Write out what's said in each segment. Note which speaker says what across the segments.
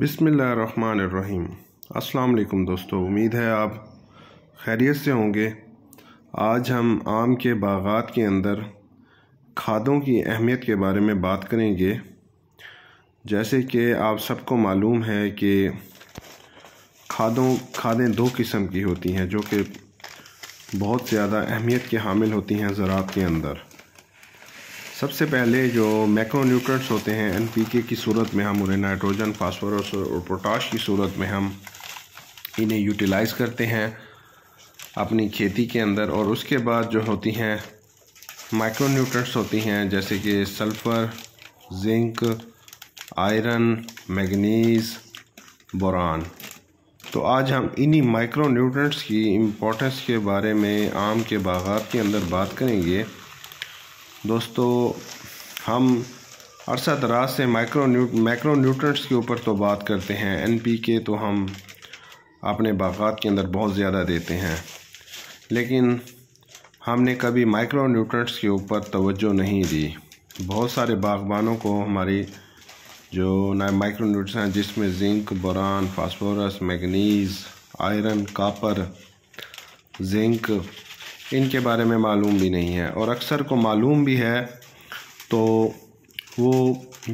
Speaker 1: बिसमीम अस्सलाम दोस्तों उम्मीद है आप खैरियत से होंगे आज हम आम के बागात के अंदर खादों की अहमियत के बारे में बात करेंगे जैसे कि आप सबको मालूम है कि खादों खादें दो किस्म की होती हैं जो कि बहुत ज़्यादा अहमियत के हामिल होती हैं ज़रात के अंदर सबसे पहले जो मैक्रोन्यूट्रंट्स होते हैं एन पी के की सूरत में हम उन्हें नाइट्रोजन फास्फोरस और पोटाश की सूरत में हम इन्हें यूटिलाइज़ करते हैं अपनी खेती के अंदर और उसके बाद जो होती हैं माइक्रोन्यूट्रंट्स होती हैं जैसे कि sulphur zinc iron manganese boron तो आज हम इन्हीं माइक्रो न्यूट्रंट्स की इम्पोर्टेंस के बारे में आम के बागात के अंदर बात करेंगे दोस्तों हम अरसा दराज से माइक्रो न्यू माइक्रो न्यूट्रंट्स के ऊपर तो बात करते हैं एन पी के तो हम अपने बागात के अंदर बहुत ज़्यादा देते हैं लेकिन हमने कभी माइक्रो न्यूट्रंट्स के ऊपर तवज्जो नहीं दी बहुत सारे बागबानों को हमारी जो ना माइक्रो न्यूट्रंट्स हैं जिसमें zinc boron phosphorus manganese iron copper zinc इनके बारे में मालूम भी नहीं है और अक्सर को मालूम भी है तो वो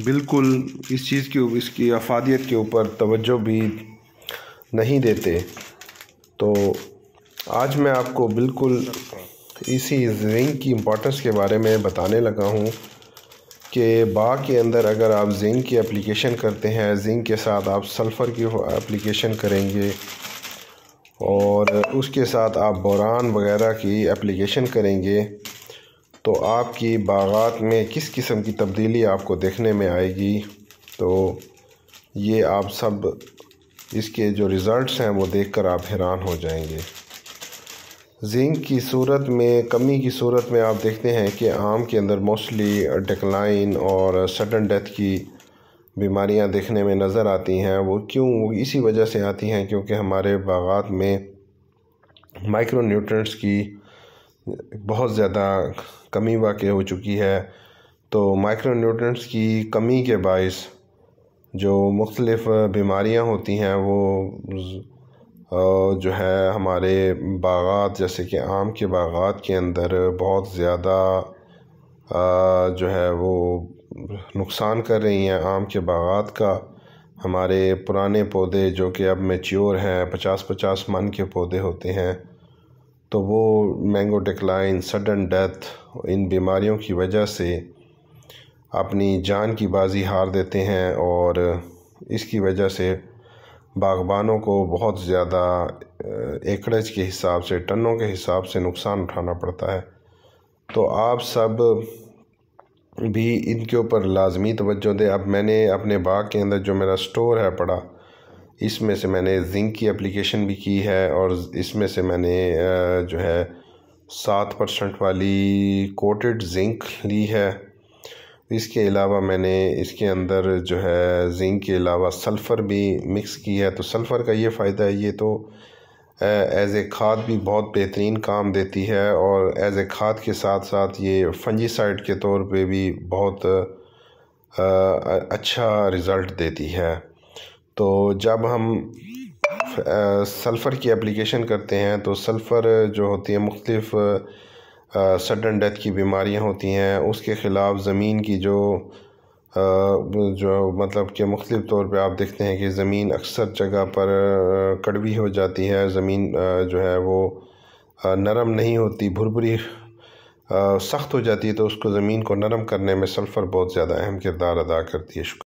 Speaker 1: बिल्कुल इस चीज़ की इसकी अफादियत के ऊपर तवज्जो भी नहीं देते तो आज मैं आपको बिल्कुल इसी जिंक की इम्पोर्टेंस के बारे में बताने लगा हूँ कि बाग के अंदर अगर आप जिंक की एप्लीकेशन करते हैं जिंक के साथ आप सल्फ़र की एप्लीकेशन करेंगे और उसके साथ आप बोरान वगैरह की एप्लीकेशन करेंगे तो आपकी बागात में किस किस्म की तब्दीली आपको देखने में आएगी तो ये आप सब इसके जो रिज़ल्ट्स हैं वो देखकर आप हैरान हो जाएंगे जिंक की सूरत में कमी की सूरत में आप देखते हैं कि आम के अंदर मोस्टली डिक्लाइन और सडन डेथ की बीमारियां देखने में नज़र आती हैं वो क्यों वो इसी वजह से आती हैं क्योंकि हमारे बागात में माइक्रो न्यूट्रेंट्स की बहुत ज़्यादा कमी वाक़ हो चुकी है तो माइक्रो न्यूट्रेंट्स की कमी के बायस जो मुख्तलफ़ बीमारियां होती हैं वो जो है हमारे बागात जैसे कि आम के बागात के अंदर बहुत ज़्यादा जो है वो नुकसान कर रही हैं आम के बाग़ात का हमारे पुराने पौधे जो कि अब मेच्योर हैं पचास पचास मन के पौधे होते हैं तो वो मैंगो डिक्लाइन सडन डेथ इन बीमारियों की वजह से अपनी जान की बाजी हार देते हैं और इसकी वजह से बागबानों को बहुत ज़्यादा एकड़ज के हिसाब से टनों के हिसाब से नुकसान उठाना पड़ता है तो आप सब भी इनके ऊपर लाजमी तोज्जो दें अब मैंने अपने बाग के अंदर जो मेरा स्टोर है पड़ा इसमें से मैंने जिंक की एप्लीकेशन भी की है और इसमें से मैंने जो है सात परसेंट वाली कोटेड जिंक ली है इसके अलावा मैंने इसके अंदर जो है जिंक के अलावा सल्फ़र भी मिक्स की है तो सल्फ़र का ये फ़ायदा है ये तो एज़ ए खाद भी बहुत बेहतरीन काम देती है और एज़ ए खाद के साथ साथ ये फंजीसाइड के तौर पे भी बहुत अच्छा रिज़ल्ट देती है तो जब हम सल्फ़र की एप्लीकेशन करते हैं तो सल्फ़र जो होती है मुख्तफ सडन डेथ की बीमारियां होती हैं उसके ख़िलाफ़ ज़मीन की जो जो मतलब कि मुख्तलिफ तौर पर आप देखते हैं कि ज़मीन अक्सर जगह पर कड़वी हो जाती है ज़मीन जो है वो नरम नहीं होती भुरभुरी सख्त हो जाती है तो उसको ज़मीन को नरम करने में सल्फ़र बहुत ज़्यादा अहम किरदार अदा करती है